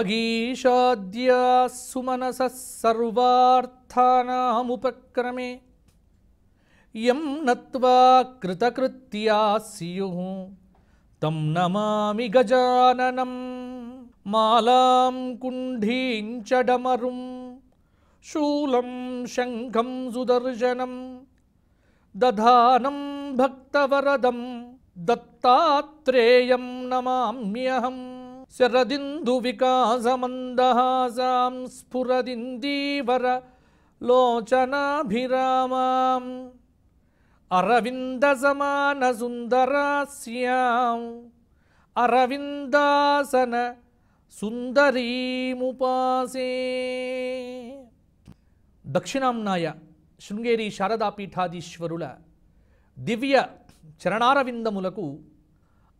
नागीशाद्या सुमनसः सर्वार्थानामुपक्रमे यम नत्वा कृतकृत्या स्युः तं नमामि गजाननं मालां कुण्ढीं च डमरुं शूलं शङ्खं सुदर्शनं दधानं भक्तवरदं दत्तात्रेयं नमाम्यहम् శరదిందు వికాసమందహాసాం స్ఫురదిందీవర లోచనాభిరామాం అరవింద సమాన సుందరాస్యాం అరవిందాసన సుందరీముపాసే దక్షిణాంనాయ శృంగేరి శారదాపీఠాధీశ్వరుల దివ్య చరణారవిందములకు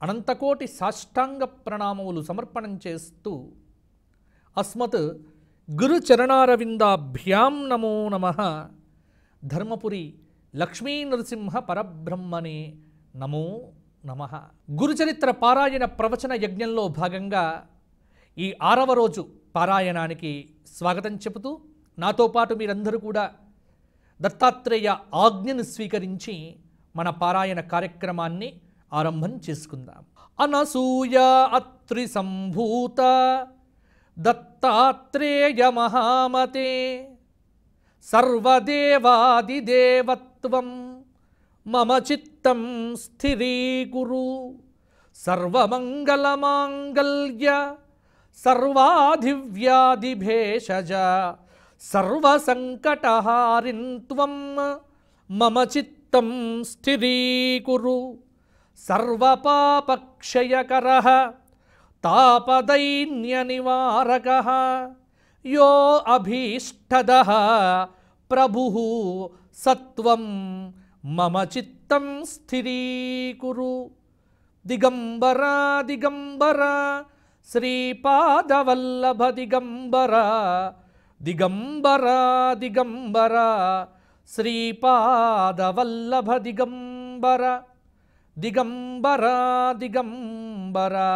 అనంతకోటి సాష్టాంగ ప్రణామములు సమర్పణం చేస్తూ అస్మత్ గురుచరణారవిందాభ్యాం నమో నమ ధర్మపురి లక్ష్మీ నరసింహ పరబ్రహ్మనే నమో నమ గురుచరిత్ర పారాయణ ప్రవచన యజ్ఞంలో భాగంగా ఈ ఆరవ రోజు పారాయణానికి స్వాగతం చెబుతూ నాతో పాటు మీరందరూ కూడా దత్తాత్రేయ ఆజ్ఞను స్వీకరించి మన పారాయణ కార్యక్రమాన్ని ఆరంభం చేసుకుందాం అనసూయ అత్రి సంభూత దత్తాత్రేయ మహామతే సర్వదేవాదిదేవత్వం మమ చిత్తం స్థిరీకురు సర్వమంగళమాంగళ్య సర్వాధివ్యాధిభేషజ సర్వసంకటహారిన్ త్వం మమ చిత్తం స్థిరీకురు सर्वपापक्षयकरः तापदैन्यनिवारकः यो अभीष्टदः प्रभुः सत्वं मम चित्तं स्थिरीकुरु दिगम्बरा दिगम्बर श्रीपादवल्लभदिगम्बरा दिगम्बर दिगम्बरादिगम्बर श्रीपादवल्लभ దిగంబరా దిగంబరా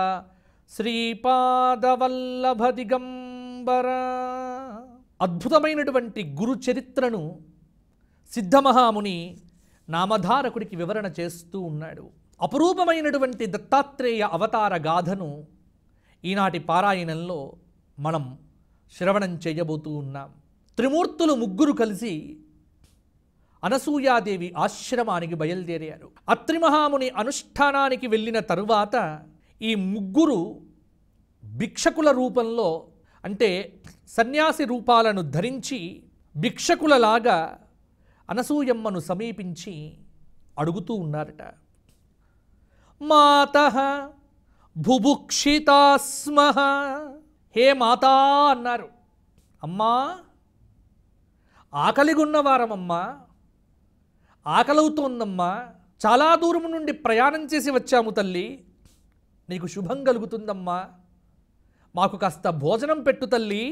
శ్రీపాదవల్లభ దిగంబరా అద్భుతమైనటువంటి గురు చరిత్రను సిద్ధమహాముని నామధారకుడికి వివరణ చేస్తూ ఉన్నాడు అపురూపమైనటువంటి దత్తాత్రేయ అవతార గాథను ఈనాటి పారాయణంలో మనం శ్రవణం చేయబోతూ ఉన్నాం త్రిమూర్తులు ముగ్గురు కలిసి అనసూయాదేవి ఆశ్రమానికి బయలుదేరారు అత్రిమహాముని అనుష్ఠానానికి వెళ్ళిన తరువాత ఈ ముగ్గురు భిక్షకుల రూపంలో అంటే సన్యాసి రూపాలను ధరించి భిక్షకులలాగా అనసూయమ్మను సమీపించి అడుగుతూ ఉన్నారట మాత భుభుక్షితాస్మ హే మాతా అన్నారు అమ్మా ఆకలిగున్న వారమమ్మా ఆకలవుతోందమ్మా చాలా దూరం నుండి ప్రయాణం చేసి వచ్చాము తల్లి నీకు శుభం కలుగుతుందమ్మా మాకు కాస్త భోజనం పెట్టు తల్లి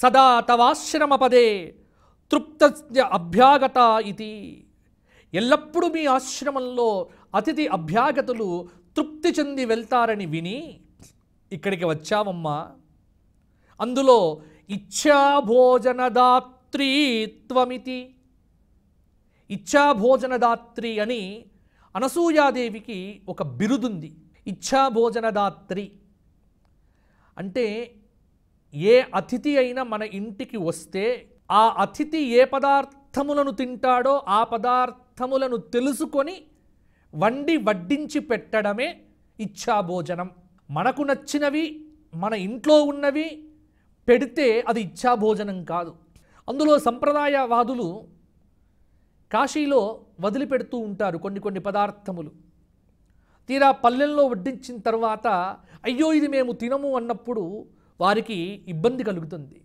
సదా తవాశ్రమ పదే తృప్త అభ్యాగత ఇది ఎల్లప్పుడూ మీ ఆశ్రమంలో అతిథి అభ్యాగతులు తృప్తి చెంది వెళ్తారని విని ఇక్కడికి వచ్చామమ్మా అందులో భోజనదాత్రీత్వమితి భోజనదాత్రి అని అనసూయాదేవికి ఒక బిరుదుంది భోజనదాత్రి అంటే ఏ అతిథి అయినా మన ఇంటికి వస్తే ఆ అతిథి ఏ పదార్థములను తింటాడో ఆ పదార్థములను తెలుసుకొని వండి వడ్డించి పెట్టడమే భోజనం మనకు నచ్చినవి మన ఇంట్లో ఉన్నవి పెడితే అది భోజనం కాదు అందులో సంప్రదాయవాదులు కాశీలో వదిలిపెడుతూ ఉంటారు కొన్ని కొన్ని పదార్థములు తీరా పల్లెల్లో వడ్డించిన తర్వాత అయ్యో ఇది మేము తినము అన్నప్పుడు వారికి ఇబ్బంది కలుగుతుంది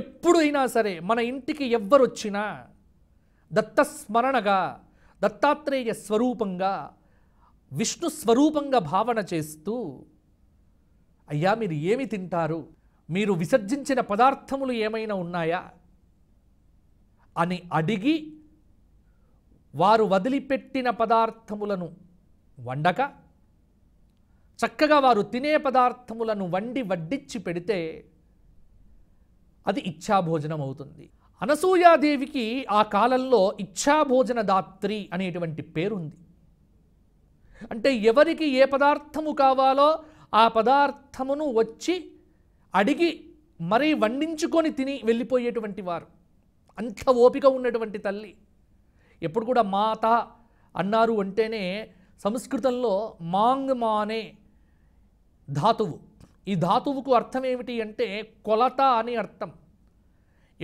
ఎప్పుడైనా సరే మన ఇంటికి ఎవ్వరొచ్చినా దత్తస్మరణగా దత్తాత్రేయ స్వరూపంగా విష్ణు స్వరూపంగా భావన చేస్తూ అయ్యా మీరు ఏమి తింటారు మీరు విసర్జించిన పదార్థములు ఏమైనా ఉన్నాయా అని అడిగి వారు వదిలిపెట్టిన పదార్థములను వండక చక్కగా వారు తినే పదార్థములను వండి వడ్డిచ్చి పెడితే అది ఇచ్చాభోజనం అవుతుంది అనసూయాదేవికి ఆ కాలంలో ఇచ్ఛాభోజన దాత్రి అనేటువంటి పేరుంది అంటే ఎవరికి ఏ పదార్థము కావాలో ఆ పదార్థమును వచ్చి అడిగి మరీ వండించుకొని తిని వెళ్ళిపోయేటువంటి వారు అంత ఓపిక ఉన్నటువంటి తల్లి ఎప్పుడు కూడా మాత అన్నారు అంటేనే సంస్కృతంలో మాంగ్ మానే ధాతువు ఈ ధాతువుకు అర్థం ఏమిటి అంటే కొలత అని అర్థం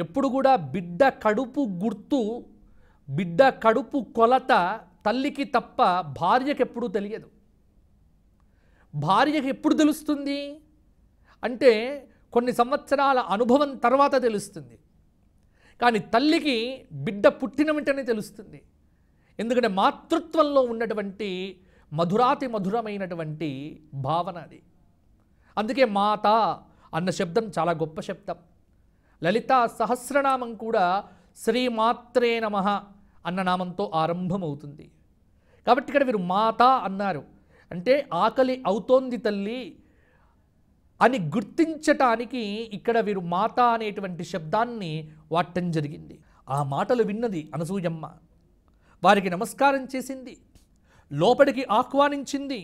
ఎప్పుడు కూడా బిడ్డ కడుపు గుర్తు బిడ్డ కడుపు కొలత తల్లికి తప్ప భార్యకి ఎప్పుడు తెలియదు భార్యకి ఎప్పుడు తెలుస్తుంది అంటే కొన్ని సంవత్సరాల అనుభవం తర్వాత తెలుస్తుంది కానీ తల్లికి బిడ్డ పుట్టిన వెంటనే తెలుస్తుంది ఎందుకంటే మాతృత్వంలో ఉన్నటువంటి మధురాతి మధురమైనటువంటి భావన అది అందుకే మాత అన్న శబ్దం చాలా గొప్ప శబ్దం లలిత సహస్రనామం కూడా శ్రీమాత్రే నమ అన్న నామంతో ఆరంభమవుతుంది కాబట్టి ఇక్కడ వీరు మాత అన్నారు అంటే ఆకలి అవుతోంది తల్లి అని గుర్తించటానికి ఇక్కడ వీరు మాత అనేటువంటి శబ్దాన్ని వాడటం జరిగింది ఆ మాటలు విన్నది అనసూయమ్మ వారికి నమస్కారం చేసింది లోపలికి ఆహ్వానించింది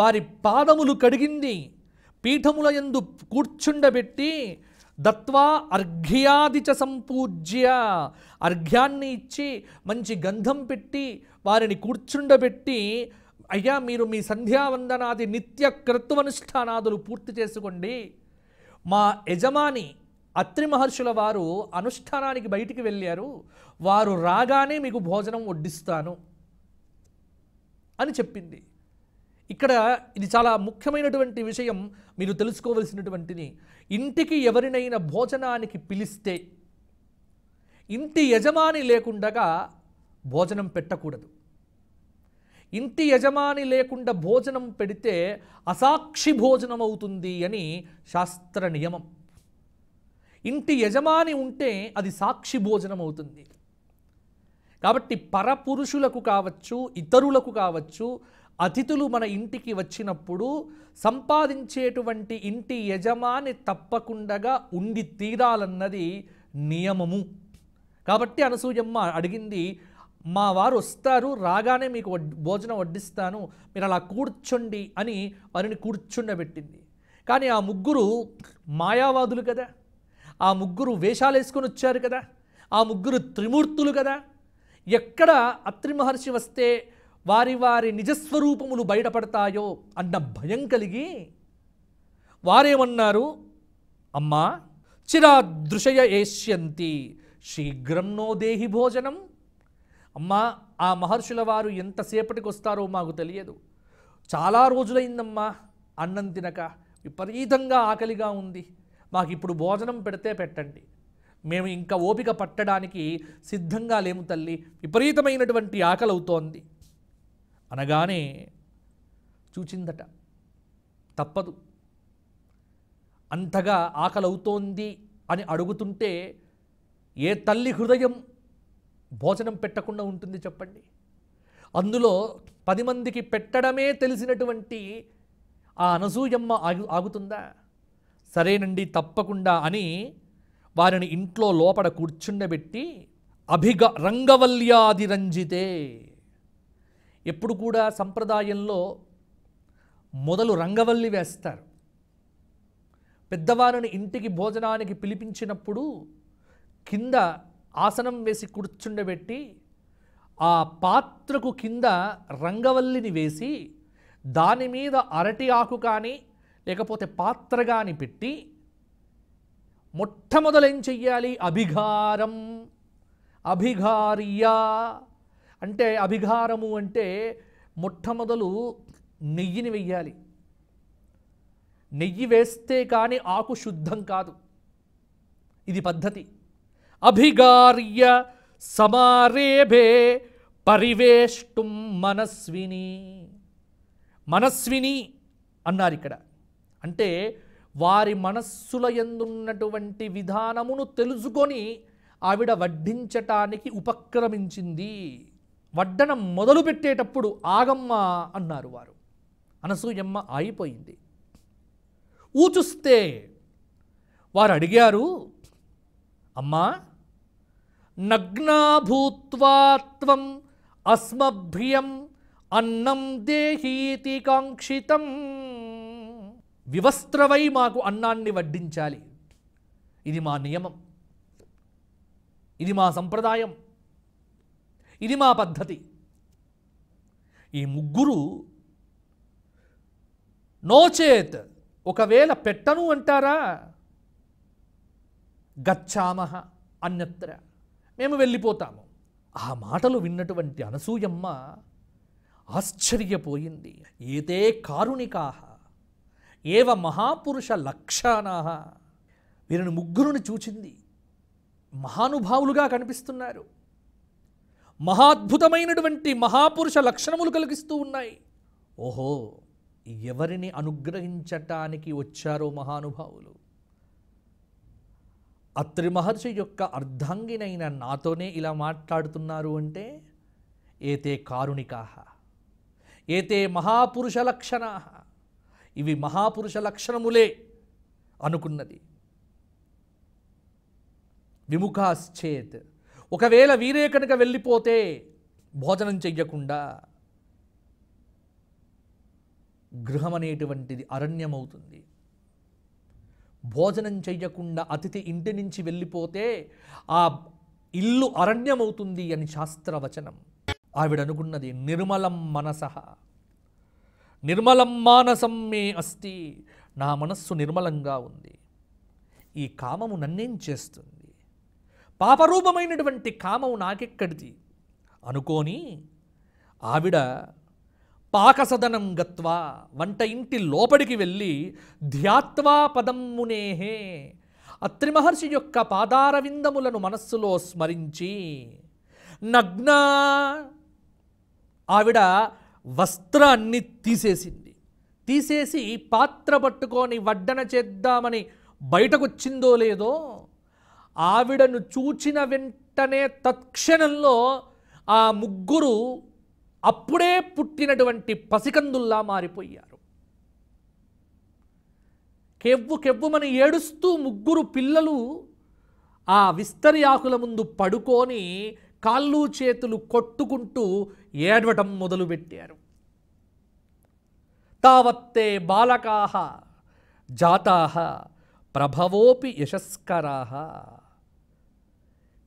వారి పాదములు కడిగింది పీఠముల ఎందు కూర్చుండబెట్టి దత్వా అర్ఘ్యాదిచ సంపూజ్య అర్ఘ్యాన్ని ఇచ్చి మంచి గంధం పెట్టి వారిని కూర్చుండబెట్టి అయ్యా మీరు మీ సంధ్యావందనాది నిత్య కృత్వనుష్ఠానాదులు పూర్తి చేసుకోండి మా యజమాని అత్రి మహర్షుల వారు అనుష్ఠానానికి బయటికి వెళ్ళారు వారు రాగానే మీకు భోజనం వడ్డిస్తాను అని చెప్పింది ఇక్కడ ఇది చాలా ముఖ్యమైనటువంటి విషయం మీరు తెలుసుకోవలసినటువంటిది ఇంటికి ఎవరినైనా భోజనానికి పిలిస్తే ఇంటి యజమాని లేకుండగా భోజనం పెట్టకూడదు ఇంటి యజమాని లేకుండా భోజనం పెడితే అసాక్షి భోజనం అవుతుంది అని శాస్త్ర నియమం ఇంటి యజమాని ఉంటే అది సాక్షి భోజనం అవుతుంది కాబట్టి పరపురుషులకు కావచ్చు ఇతరులకు కావచ్చు అతిథులు మన ఇంటికి వచ్చినప్పుడు సంపాదించేటువంటి ఇంటి యజమాని తప్పకుండా ఉండి తీరాలన్నది నియమము కాబట్టి అనసూయమ్మ అడిగింది మా వారు వస్తారు రాగానే మీకు భోజనం వడ్డిస్తాను మీరు అలా కూర్చోండి అని వారిని కూర్చుండబెట్టింది కానీ ఆ ముగ్గురు మాయావాదులు కదా ఆ ముగ్గురు వేషాలు వేసుకొని వచ్చారు కదా ఆ ముగ్గురు త్రిమూర్తులు కదా ఎక్కడ అత్రి మహర్షి వస్తే వారి వారి నిజస్వరూపములు బయటపడతాయో అన్న భయం కలిగి వారేమన్నారు అమ్మా చిరాదృశయ ఏష్యంతి శీఘ్రం నో దేహి భోజనం అమ్మా ఆ మహర్షుల వారు ఎంతసేపటికి వస్తారో మాకు తెలియదు చాలా రోజులైందమ్మా అన్నం తినక విపరీతంగా ఆకలిగా ఉంది మాకు ఇప్పుడు భోజనం పెడితే పెట్టండి మేము ఇంకా ఓపిక పట్టడానికి సిద్ధంగా లేము తల్లి విపరీతమైనటువంటి ఆకలవుతోంది అనగానే చూచిందట తప్పదు అంతగా ఆకలవుతోంది అని అడుగుతుంటే ఏ తల్లి హృదయం భోజనం పెట్టకుండా ఉంటుంది చెప్పండి అందులో పది మందికి పెట్టడమే తెలిసినటువంటి ఆ అనసూయమ్మ ఆగు ఆగుతుందా సరేనండి తప్పకుండా అని వారిని ఇంట్లో లోపల కూర్చుండబెట్టి అభిగ రంగవల్యాది రంజితే ఎప్పుడు కూడా సంప్రదాయంలో మొదలు రంగవల్లి వేస్తారు పెద్దవారిని ఇంటికి భోజనానికి పిలిపించినప్పుడు కింద ఆసనం వేసి కూర్చుండబెట్టి ఆ పాత్రకు కింద రంగవల్లిని వేసి దాని మీద అరటి ఆకు కానీ లేకపోతే పాత్ర కానీ పెట్టి మొట్టమొదలేం చెయ్యాలి అభిఘారం అభిఘారియా అంటే అభిఘారము అంటే మొట్టమొదలు నెయ్యిని వెయ్యాలి నెయ్యి వేస్తే కానీ ఆకు శుద్ధం కాదు ఇది పద్ధతి అభిగార్య సమారేభే పరివేష్టుం మనస్విని మనస్విని అన్నారు ఇక్కడ అంటే వారి మనస్సుల ఎందున్నటువంటి విధానమును తెలుసుకొని ఆవిడ వడ్డించటానికి ఉపక్రమించింది వడ్డనం మొదలు పెట్టేటప్పుడు ఆగమ్మ అన్నారు వారు అనసూయమ్మ ఆగిపోయింది ఊచుస్తే వారు అడిగారు అమ్మా నగ్నాభూత్వాత్వం అస్మభ్యం అన్నం దేహీతి కాంక్షితం వివస్త్రవై మాకు అన్నాన్ని వడ్డించాలి ఇది మా నియమం ఇది మా సంప్రదాయం ఇది మా పద్ధతి ఈ ముగ్గురు నోచేత్ ఒకవేళ పెట్టను అంటారా గచ్చామ అన్యత్ర మేము వెళ్ళిపోతాము ఆ మాటలు విన్నటువంటి అనసూయమ్మ ఆశ్చర్యపోయింది ఏతే కారుణికాహ ఏవ మహాపురుష లక్షణా వీరిని ముగ్గురుని చూచింది మహానుభావులుగా కనిపిస్తున్నారు మహాద్భుతమైనటువంటి మహాపురుష లక్షణములు కలిగిస్తూ ఉన్నాయి ఓహో ఎవరిని అనుగ్రహించటానికి వచ్చారో మహానుభావులు అత్రి మహర్షి యొక్క అర్ధాంగినైన నాతోనే ఇలా మాట్లాడుతున్నారు అంటే ఏతే కారుణికాహ ఏతే మహాపురుష లక్షణ ఇవి మహాపురుష లక్షణములే అనుకున్నది విముఖాశ్చేత్ ఒకవేళ వీరే కనుక వెళ్ళిపోతే భోజనం చెయ్యకుండా గృహం అనేటువంటిది అరణ్యమవుతుంది భోజనం చేయకుండా అతిథి ఇంటి నుంచి వెళ్ళిపోతే ఆ ఇల్లు అరణ్యమవుతుంది అని శాస్త్రవచనం ఆవిడ అనుకున్నది నిర్మలం మనస నిర్మలం మానసం మే అస్తి నా మనస్సు నిర్మలంగా ఉంది ఈ కామము నన్నేం చేస్తుంది పాపరూపమైనటువంటి కామము నాకెక్కడిది అనుకోని ఆవిడ పాకసదనం గత్వా వంట ఇంటి లోపలికి వెళ్ళి ధ్యాత్వా పదమ్మునేహే అత్రిమహర్షి యొక్క పాదారవిందములను మనస్సులో స్మరించి నగ్న ఆవిడ వస్త్రాన్ని తీసేసింది తీసేసి పాత్ర పట్టుకొని వడ్డన చేద్దామని బయటకొచ్చిందో లేదో ఆవిడను చూచిన వెంటనే తత్క్షణంలో ఆ ముగ్గురు అప్పుడే పుట్టినటువంటి పసికందుల్లా మారిపోయారు కెవ్వు కెవ్వుమని ఏడుస్తూ ముగ్గురు పిల్లలు ఆ విస్తరి ఆకుల ముందు పడుకొని కాళ్ళు చేతులు కొట్టుకుంటూ ఏడవటం మొదలుపెట్టారు తావత్తే బాలకాహ జాతాహ ప్రభవోపి యశస్కరాహ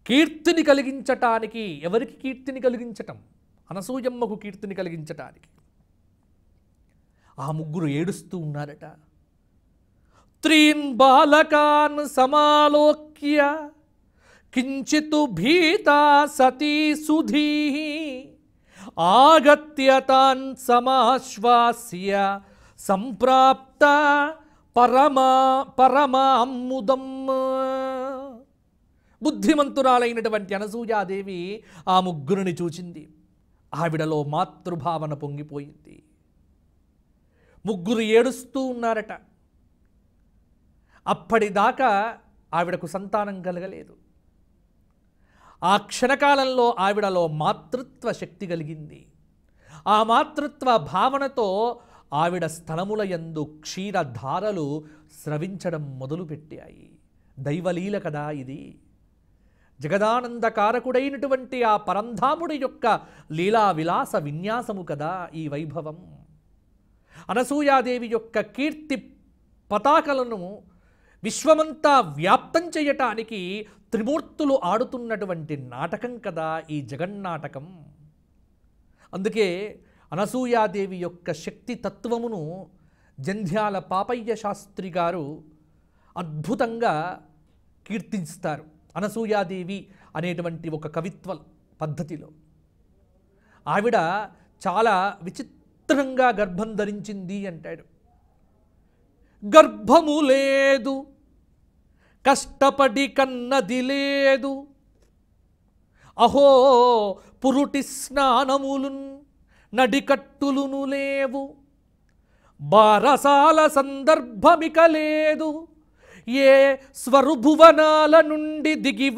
కీర్తిని కలిగించటానికి ఎవరికి కీర్తిని కలిగించటం అనసూయమ్మకు కీర్తిని కలిగించటానికి ఆ ముగ్గురు ఏడుస్తూ ఉన్నారట త్రీన్ బాలకాన్ సమాలోక్య కించితు భీతా సతీ సుధీ ఆగత్యతాన్ సమాశ్వాస్య సంప్రాప్త పరమా పరమాముదం బుద్ధిమంతురాలైనటువంటి అనసూయాదేవి ఆ ముగ్గురుని చూచింది ఆవిడలో మాతృభావన పొంగిపోయింది ముగ్గురు ఏడుస్తూ ఉన్నారట అప్పటిదాకా ఆవిడకు సంతానం కలగలేదు ఆ క్షణకాలంలో ఆవిడలో మాతృత్వ శక్తి కలిగింది ఆ మాతృత్వ భావనతో ఆవిడ స్థలముల యందు క్షీరధారలు స్రవించడం మొదలుపెట్టాయి దైవలీల కదా ఇది జగదానందకారకుడైనటువంటి ఆ పరంధాముడి యొక్క లీలా విలాస విన్యాసము కదా ఈ వైభవం అనసూయాదేవి యొక్క కీర్తి పతాకలను విశ్వమంతా వ్యాప్తం చేయటానికి త్రిమూర్తులు ఆడుతున్నటువంటి నాటకం కదా ఈ జగన్నాటకం అందుకే అనసూయాదేవి యొక్క శక్తి తత్వమును జంధ్యాల పాపయ్య శాస్త్రి గారు అద్భుతంగా కీర్తిస్తారు అనసూయాదేవి అనేటువంటి ఒక కవిత్వ పద్ధతిలో ఆవిడ చాలా విచిత్రంగా గర్భం ధరించింది అంటాడు గర్భము లేదు కష్టపడి కన్నది లేదు అహో పురుటి స్నానములున్ నడికట్టులును లేవు బారసాల సందర్భమిక లేదు ఏ స్వరుభువనాల నుండి దిగి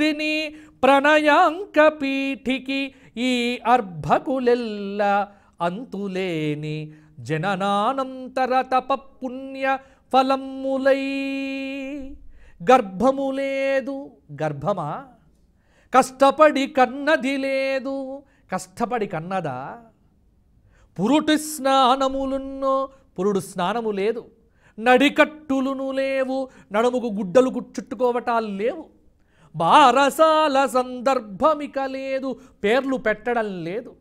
విని ప్రణయాంక పీఠికి ఈ అర్భకులెల్ల అంతులేని జననానంతర తప పుణ్య ఫలమ్ములై గర్భము లేదు గర్భమా కష్టపడి కన్నది లేదు కష్టపడి కన్నదా పురుటి స్నానములున్నో పురుడు స్నానము లేదు నడికట్టులును లేవు నడుముకు గుడ్డలు చుట్టుకోవటాలు లేవు బారసాల సందర్భమిక లేదు పేర్లు పెట్టడం లేదు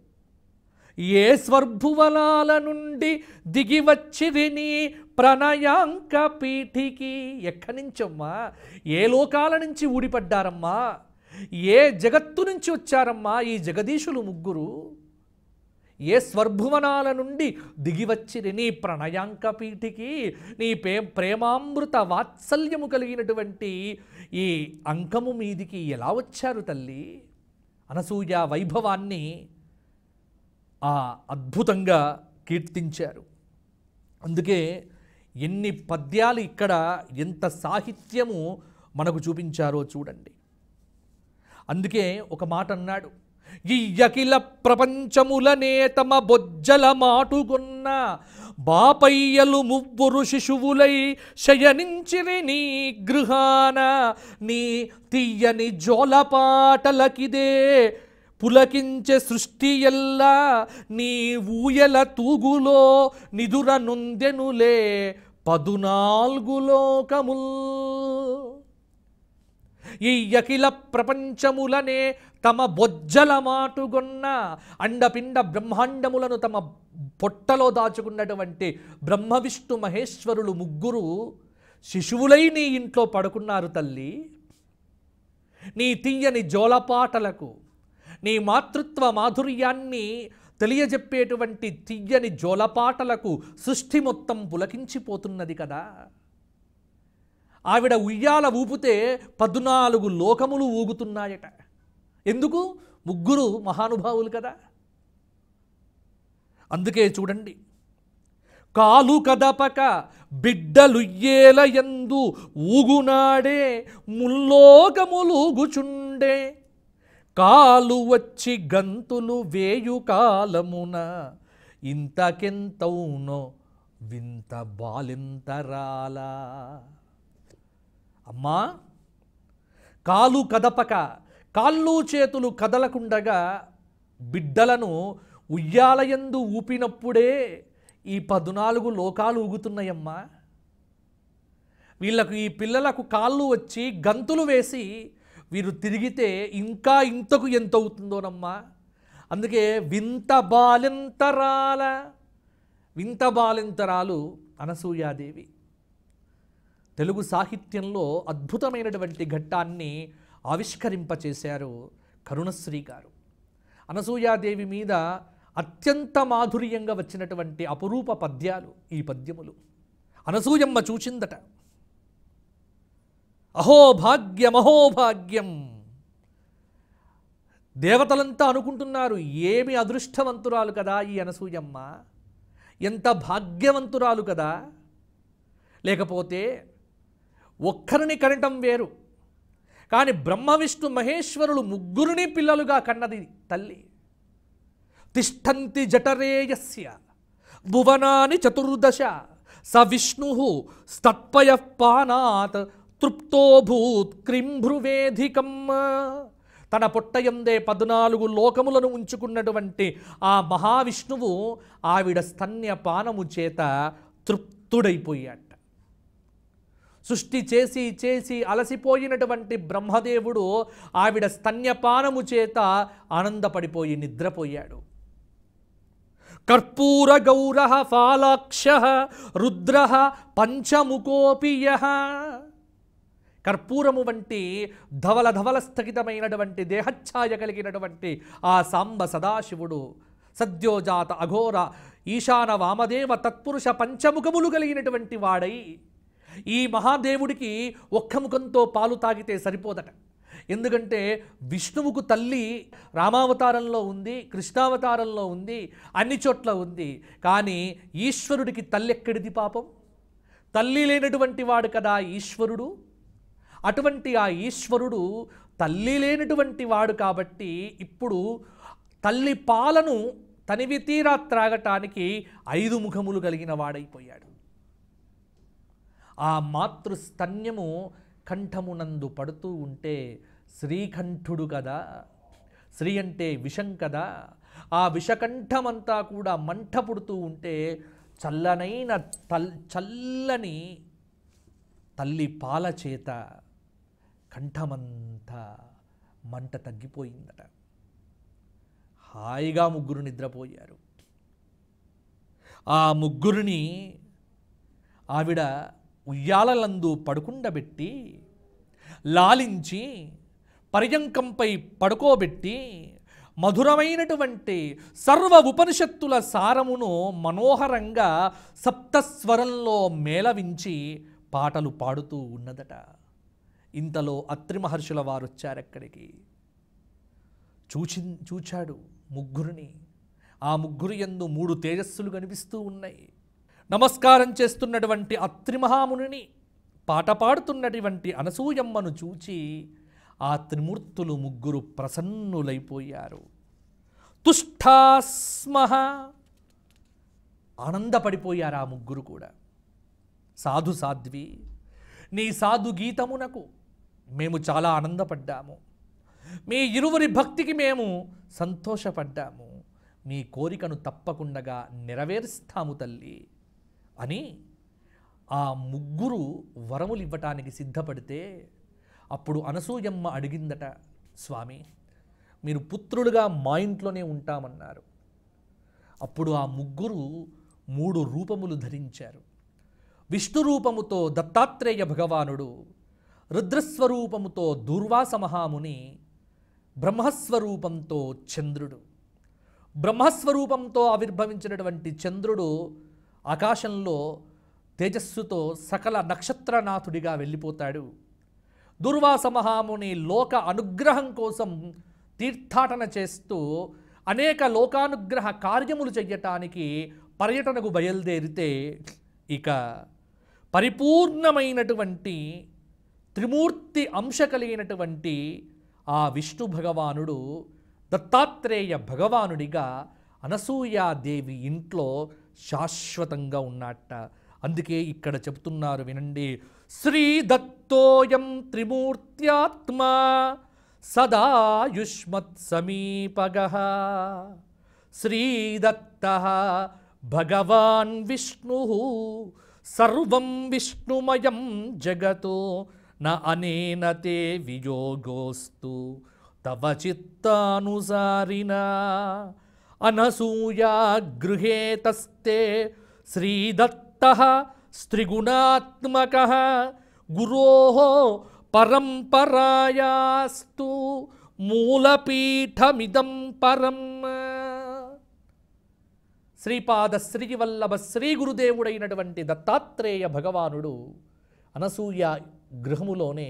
ఏ స్వర్భువలాల నుండి దిగివచ్చిది నీ ప్రణయాంక పీఠికి ఎక్కడి నుంచమ్మా ఏ లోకాల నుంచి ఊడిపడ్డారమ్మా ఏ జగత్తు నుంచి వచ్చారమ్మా ఈ జగదీశులు ముగ్గురు ఏ స్వర్భువనాల నుండి దిగివచ్చిరి నీ ప్రణయాంక పీఠికి నీ పే ప్రేమామృత వాత్సల్యము కలిగినటువంటి ఈ అంకము మీదికి ఎలా వచ్చారు తల్లి అనసూయ వైభవాన్ని ఆ అద్భుతంగా కీర్తించారు అందుకే ఎన్ని పద్యాలు ఇక్కడ ఎంత సాహిత్యము మనకు చూపించారో చూడండి అందుకే ఒక మాట అన్నాడు ఇయ్యకిల ప్రపంచములనే తమ బొజ్జల మాటుగొన్న బాపయ్యలు మువ్వురు శిశువులై శయనించి నీ గృహాన నీ తీయని జోలపాటలకిదే పులకించే సృష్టి ఎల్లా నీ ఊయల తూగులో నిదుర నుందెనులే పదునాల్గు లోకముల్ ఈ అఖిల ప్రపంచములనే తమ బొజ్జల మాటుగున్న అండపిండ బ్రహ్మాండములను తమ పొట్టలో దాచుకున్నటువంటి బ్రహ్మ విష్ణు మహేశ్వరులు ముగ్గురు శిశువులై నీ ఇంట్లో పడుకున్నారు తల్లి నీ తీయని జోలపాటలకు నీ మాతృత్వ మాధుర్యాన్ని తెలియజెప్పేటువంటి తీయని జోలపాటలకు సృష్టి మొత్తం పులకించిపోతున్నది కదా ఆవిడ ఉయ్యాల ఊపితే పద్నాలుగు లోకములు ఊగుతున్నాయట ఎందుకు ముగ్గురు మహానుభావులు కదా అందుకే చూడండి కాలు కదపక బిడ్డలుయ్యేల ఎందు ఊగునాడే ముల్లోకములుగుచుండే కాలు వచ్చి గంతులు వేయు కాలమున ఇంతకెంతవునో వింత బాలింతరాల అమ్మా కాలు కదపక కాళ్ళు చేతులు కదలకుండగా బిడ్డలను ఉయ్యాలయందు ఊపినప్పుడే ఈ పద్నాలుగు లోకాలు ఊగుతున్నాయమ్మా వీళ్ళకు ఈ పిల్లలకు కాళ్ళు వచ్చి గంతులు వేసి వీరు తిరిగితే ఇంకా ఇంతకు ఎంత అవుతుందోనమ్మా అందుకే వింత బాలింతరాల వింత బాలింతరాలు అనసూయాదేవి తెలుగు సాహిత్యంలో అద్భుతమైనటువంటి ఘట్టాన్ని ఆవిష్కరింపచేశారు కరుణశ్రీ గారు అనసూయాదేవి మీద అత్యంత మాధుర్యంగా వచ్చినటువంటి అపురూప పద్యాలు ఈ పద్యములు అనసూయమ్మ చూచిందట అహోభాగ్యం అహోభాగ్యం దేవతలంతా అనుకుంటున్నారు ఏమి అదృష్టవంతురాలు కదా ఈ అనసూయమ్మ ఎంత భాగ్యవంతురాలు కదా లేకపోతే ఒక్కరిని కనటం వేరు కానీ బ్రహ్మ విష్ణు మహేశ్వరులు ముగ్గురుని పిల్లలుగా కన్నది తల్లి తిష్టంతి జఠరేయస్య భువనాని చతుర్దశ స విష్ణు స్తత్పయ పానాత్ తృప్తోభూత్ క్రింభ్రువేధికం తన పొట్టయందే పద్నాలుగు లోకములను ఉంచుకున్నటువంటి ఆ మహావిష్ణువు ఆవిడ స్తన్యపానము చేత తృప్తుడైపోయాడు సృష్టి చేసి చేసి అలసిపోయినటువంటి బ్రహ్మదేవుడు ఆవిడ స్తన్యపానము చేత ఆనందపడిపోయి నిద్రపోయాడు కర్పూర గౌర ఫాలాక్ష రుద్ర పంచముకోపియ కర్పూరము వంటి ధవల ధవల స్థగితమైనటువంటి దేహఛాయ కలిగినటువంటి ఆ సాంబ సదాశివుడు సద్యోజాత అఘోర ఈశాన వామదేవ తత్పురుష పంచముఖములు కలిగినటువంటి వాడై ఈ మహాదేవుడికి ఒక్క ముఖంతో పాలు తాగితే సరిపోదట ఎందుకంటే విష్ణువుకు తల్లి రామావతారంలో ఉంది కృష్ణావతారంలో ఉంది అన్ని చోట్ల ఉంది కానీ ఈశ్వరుడికి తల్లి ఎక్కడిది పాపం తల్లి లేనటువంటి వాడు కదా ఈశ్వరుడు అటువంటి ఆ ఈశ్వరుడు తల్లి లేనటువంటి వాడు కాబట్టి ఇప్పుడు తల్లి పాలను తనివి తీరా త్రాగటానికి ఐదు ముఖములు కలిగిన వాడైపోయాడు ఆ మాతృస్తన్యము కంఠమునందు పడుతూ ఉంటే శ్రీకంఠుడు కదా శ్రీ అంటే విషం కదా ఆ విషకంఠమంతా కూడా మంట పుడుతూ ఉంటే చల్లనైన తల్ చల్లని తల్లి పాల చేత కంఠమంతా మంట తగ్గిపోయిందట హాయిగా ముగ్గురు నిద్రపోయారు ఆ ముగ్గురిని ఆవిడ ఉయ్యాలలందు పడుకుండబెట్టి లాలించి పర్యంకంపై పడుకోబెట్టి మధురమైనటువంటి సర్వ ఉపనిషత్తుల సారమును మనోహరంగా సప్తస్వరంలో మేళవించి పాటలు పాడుతూ ఉన్నదట ఇంతలో అత్రిమహర్షుల వారు వారు వచ్చారక్కడికి చూచి చూచాడు ముగ్గురిని ఆ ముగ్గురు ఎందు మూడు తేజస్సులు కనిపిస్తూ ఉన్నాయి నమస్కారం చేస్తున్నటువంటి అత్రిమహాముని పాట పాడుతున్నటువంటి అనసూయమ్మను చూచి ఆ త్రిమూర్తులు ముగ్గురు ప్రసన్నులైపోయారు తుష్టాస్మహ ఆనందపడిపోయారు ఆ ముగ్గురు కూడా సాధు సాధ్వి నీ సాధు గీతమునకు మేము చాలా ఆనందపడ్డాము మీ ఇరువురి భక్తికి మేము సంతోషపడ్డాము మీ కోరికను తప్పకుండా నెరవేరుస్తాము తల్లి అని ఆ ముగ్గురు వరములు ఇవ్వటానికి సిద్ధపడితే అప్పుడు అనసూయమ్మ అడిగిందట స్వామి మీరు పుత్రులుగా మా ఇంట్లోనే ఉంటామన్నారు అప్పుడు ఆ ముగ్గురు మూడు రూపములు ధరించారు విష్ణు రూపముతో దత్తాత్రేయ భగవానుడు రుద్రస్వరూపముతో దూర్వాస మహాముని బ్రహ్మస్వరూపంతో చంద్రుడు బ్రహ్మస్వరూపంతో ఆవిర్భవించినటువంటి చంద్రుడు ఆకాశంలో తేజస్సుతో సకల నక్షత్రనాథుడిగా వెళ్ళిపోతాడు దుర్వాస మహాముని లోక అనుగ్రహం కోసం తీర్థాటన చేస్తూ అనేక లోకానుగ్రహ కార్యములు చెయ్యటానికి పర్యటనకు బయలుదేరితే ఇక పరిపూర్ణమైనటువంటి త్రిమూర్తి అంశ కలిగినటువంటి ఆ విష్ణు భగవానుడు దత్తాత్రేయ భగవానుడిగా అనసూయాదేవి ఇంట్లో శాశ్వతంగా ఉన్నట్ట అందుకే ఇక్కడ చెబుతున్నారు వినండి శ్రీ దత్తోయం త్రిమూర్త్యాత్మ సదాయుష్మత్ సమీపగ శ్రీదత్త భగవాన్ విష్ణు సర్వం విష్ణుమయం జగతు నా అనేన తే వియోగోస్తు తవ చిత్తానుసారినా అనసూయా గృహేతస్తే శ్రీదత్త స్త్రిగుణాత్మక గురో పరంపరాయాస్తు మూలపీఠమిదం పరం శ్రీపాద శ్రీవల్లభ శ్రీ గురుదేవుడైనటువంటి దత్తాత్రేయ భగవానుడు అనసూయ గృహములోనే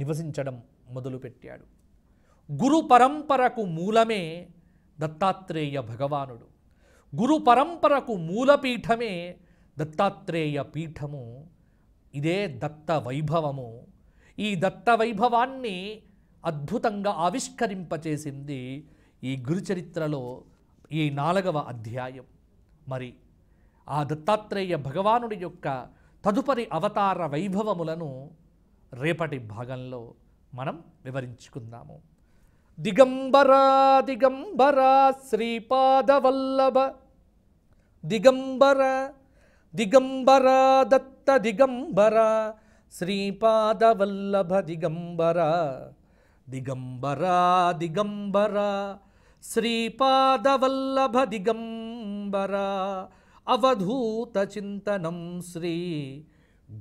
నివసించడం మొదలుపెట్టాడు గురు పరంపరకు మూలమే దత్తాత్రేయ భగవానుడు గురు పరంపరకు మూలపీఠమే దత్తాత్రేయ పీఠము ఇదే దత్త వైభవము ఈ దత్త వైభవాన్ని అద్భుతంగా ఆవిష్కరింపచేసింది ఈ గురుచరిత్రలో ఈ నాలుగవ అధ్యాయం మరి ఆ దత్తాత్రేయ భగవానుడి యొక్క తదుపరి అవతార వైభవములను రేపటి భాగంలో మనం వివరించుకుందాము दिगम्बरा दिगम्बरा श्रीपादवल्लभ दिगम्बरा दिगम्बरा दत्त दिगम्बरा श्रीपादवल्लभ दिगम्बरा दिगम्बरा दिगम्बरा श्रीपादवल्लभ दिगम्बरा अवधूतचिन्तनं श्री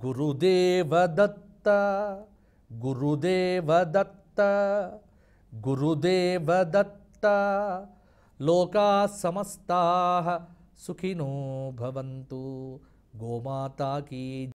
गुरुदेव दत्त गुरुदेव दत्त गुरुदेव दत्ता लोका समस्ता सुखिनो भवन्तु गोमाता की